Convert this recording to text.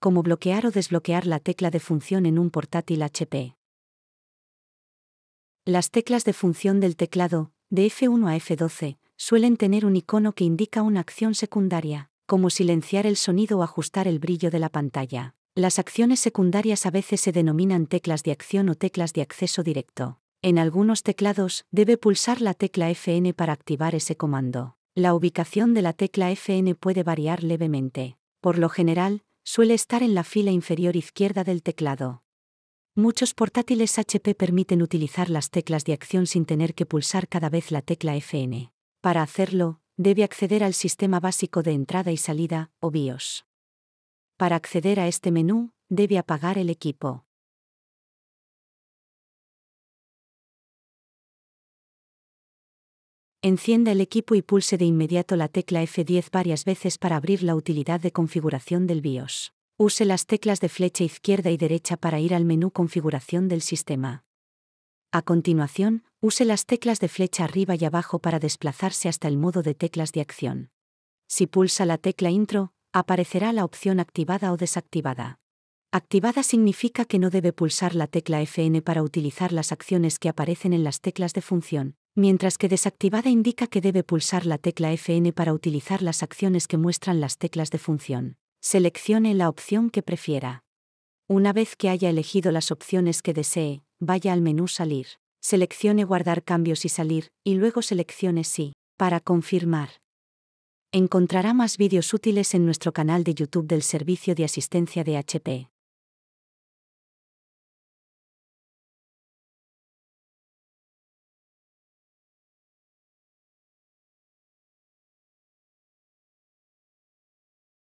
como bloquear o desbloquear la tecla de función en un portátil HP. Las teclas de función del teclado, de F1 a F12, suelen tener un icono que indica una acción secundaria, como silenciar el sonido o ajustar el brillo de la pantalla. Las acciones secundarias a veces se denominan teclas de acción o teclas de acceso directo. En algunos teclados, debe pulsar la tecla FN para activar ese comando. La ubicación de la tecla FN puede variar levemente. Por lo general, suele estar en la fila inferior izquierda del teclado. Muchos portátiles HP permiten utilizar las teclas de acción sin tener que pulsar cada vez la tecla FN. Para hacerlo, debe acceder al sistema básico de entrada y salida, o BIOS. Para acceder a este menú, debe apagar el equipo. Encienda el equipo y pulse de inmediato la tecla F10 varias veces para abrir la utilidad de configuración del BIOS. Use las teclas de flecha izquierda y derecha para ir al menú Configuración del sistema. A continuación, use las teclas de flecha arriba y abajo para desplazarse hasta el modo de teclas de acción. Si pulsa la tecla Intro, aparecerá la opción activada o desactivada. Activada significa que no debe pulsar la tecla FN para utilizar las acciones que aparecen en las teclas de función, mientras que desactivada indica que debe pulsar la tecla Fn para utilizar las acciones que muestran las teclas de función. Seleccione la opción que prefiera. Una vez que haya elegido las opciones que desee, vaya al menú Salir, seleccione Guardar cambios y Salir, y luego seleccione Sí, para confirmar. Encontrará más vídeos útiles en nuestro canal de YouTube del Servicio de Asistencia de HP.